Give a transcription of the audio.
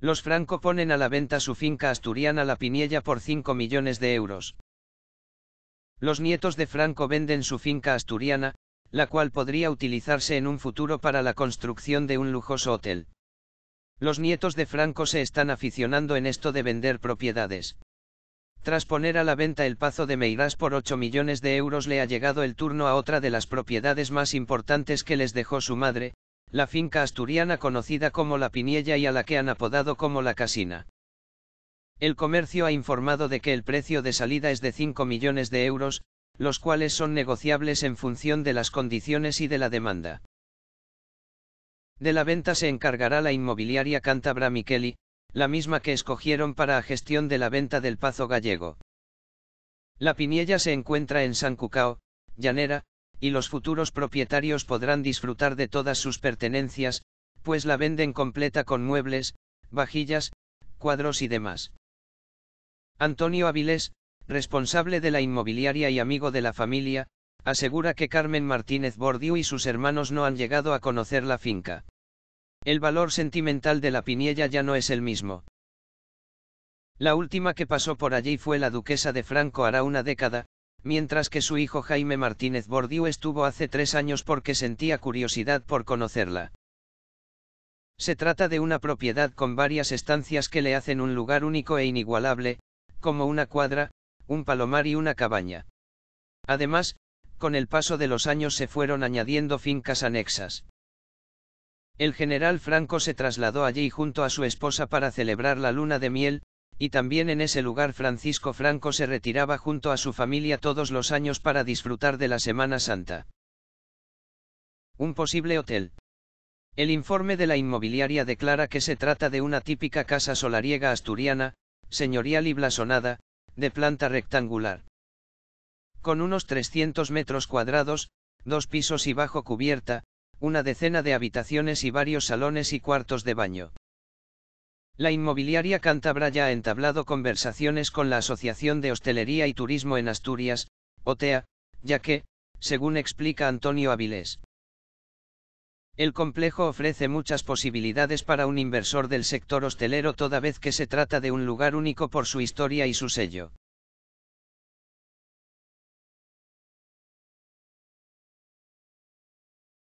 Los Franco ponen a la venta su finca asturiana La Piniella por 5 millones de euros. Los nietos de Franco venden su finca asturiana, la cual podría utilizarse en un futuro para la construcción de un lujoso hotel. Los nietos de Franco se están aficionando en esto de vender propiedades. Tras poner a la venta el Pazo de Meirás por 8 millones de euros le ha llegado el turno a otra de las propiedades más importantes que les dejó su madre, la finca asturiana conocida como La Piniella y a la que han apodado como La Casina. El comercio ha informado de que el precio de salida es de 5 millones de euros, los cuales son negociables en función de las condiciones y de la demanda. De la venta se encargará la inmobiliaria Cántabra Micheli, la misma que escogieron para gestión de la venta del Pazo Gallego. La Piniella se encuentra en San Cucao, Llanera, y los futuros propietarios podrán disfrutar de todas sus pertenencias, pues la venden completa con muebles, vajillas, cuadros y demás. Antonio Avilés, responsable de la inmobiliaria y amigo de la familia, asegura que Carmen Martínez Bordiú y sus hermanos no han llegado a conocer la finca. El valor sentimental de la piniella ya no es el mismo. La última que pasó por allí fue la duquesa de Franco hará una década, mientras que su hijo Jaime Martínez Bordiú estuvo hace tres años porque sentía curiosidad por conocerla. Se trata de una propiedad con varias estancias que le hacen un lugar único e inigualable, como una cuadra, un palomar y una cabaña. Además, con el paso de los años se fueron añadiendo fincas anexas. El general Franco se trasladó allí junto a su esposa para celebrar la luna de miel, y también en ese lugar Francisco Franco se retiraba junto a su familia todos los años para disfrutar de la Semana Santa. Un posible hotel. El informe de la inmobiliaria declara que se trata de una típica casa solariega asturiana, señorial y blasonada, de planta rectangular. Con unos 300 metros cuadrados, dos pisos y bajo cubierta, una decena de habitaciones y varios salones y cuartos de baño. La inmobiliaria cántabra ya ha entablado conversaciones con la Asociación de Hostelería y Turismo en Asturias, OTEA, ya que, según explica Antonio Avilés, el complejo ofrece muchas posibilidades para un inversor del sector hostelero toda vez que se trata de un lugar único por su historia y su sello.